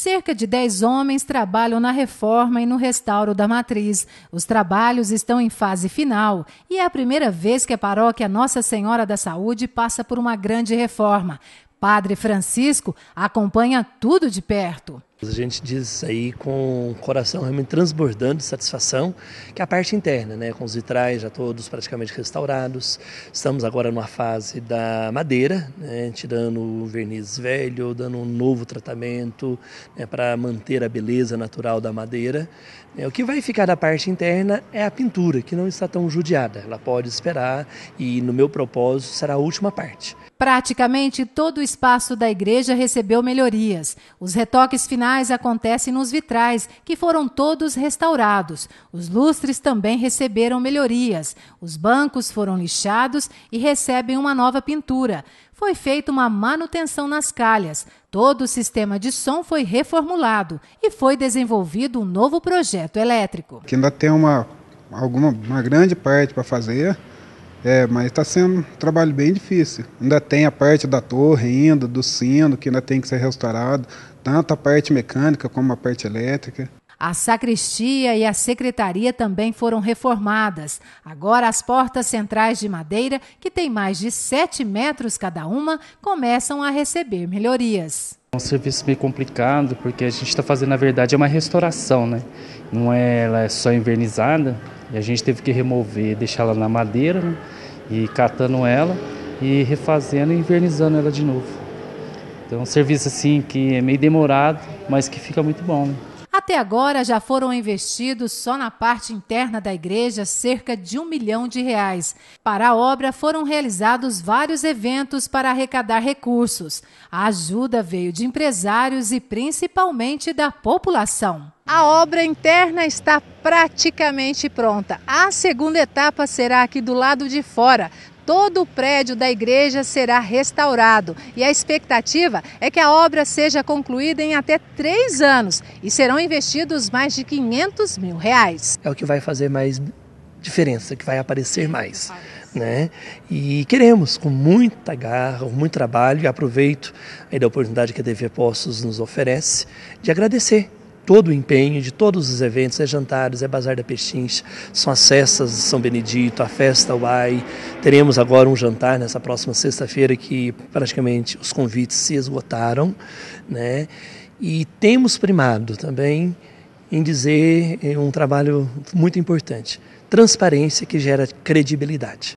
Cerca de 10 homens trabalham na reforma e no restauro da matriz. Os trabalhos estão em fase final e é a primeira vez que a paróquia Nossa Senhora da Saúde passa por uma grande reforma. Padre Francisco acompanha tudo de perto. A gente diz isso aí com o coração realmente transbordando de satisfação, que é a parte interna, né? Com os vitrais já todos praticamente restaurados. Estamos agora numa fase da madeira, né? tirando o verniz velho, dando um novo tratamento né? para manter a beleza natural da madeira. É, o que vai ficar da parte interna é a pintura, que não está tão judiada. Ela pode esperar e, no meu propósito, será a última parte. Praticamente todo o espaço da igreja recebeu melhorias. Os retoques finais acontecem nos vitrais, que foram todos restaurados. Os lustres também receberam melhorias. Os bancos foram lixados e recebem uma nova pintura. Foi feita uma manutenção nas calhas. Todo o sistema de som foi reformulado e foi desenvolvido um novo projeto elétrico. Que ainda tem uma, alguma, uma grande parte para fazer é, mas está sendo um trabalho bem difícil. Ainda tem a parte da torre ainda, do sino, que ainda tem que ser restaurado, tanto a parte mecânica como a parte elétrica. A sacristia e a secretaria também foram reformadas. Agora, as portas centrais de madeira, que tem mais de 7 metros cada uma, começam a receber melhorias. É um serviço meio complicado, porque a gente está fazendo, na verdade, é uma restauração, né? Não é, ela é só invernizada, e a gente teve que remover, deixar ela na madeira né? e catando ela e refazendo e invernizando ela de novo. Então é um serviço assim que é meio demorado, mas que fica muito bom. Né? Até agora já foram investidos só na parte interna da igreja cerca de um milhão de reais. Para a obra foram realizados vários eventos para arrecadar recursos. A ajuda veio de empresários e principalmente da população. A obra interna está praticamente pronta. A segunda etapa será aqui do lado de fora, todo o prédio da igreja será restaurado e a expectativa é que a obra seja concluída em até três anos e serão investidos mais de 500 mil reais. É o que vai fazer mais diferença, que vai aparecer mais. Né? E queremos, com muita garra, com muito trabalho, e aproveito aí da oportunidade que a TV Postos nos oferece, de agradecer todo o empenho de todos os eventos, é jantares, é Bazar da Pechincha, são as festas de São Benedito, a festa UAI. Teremos agora um jantar nessa próxima sexta-feira que praticamente os convites se esgotaram, né? E temos primado também em dizer é um trabalho muito importante, transparência que gera credibilidade.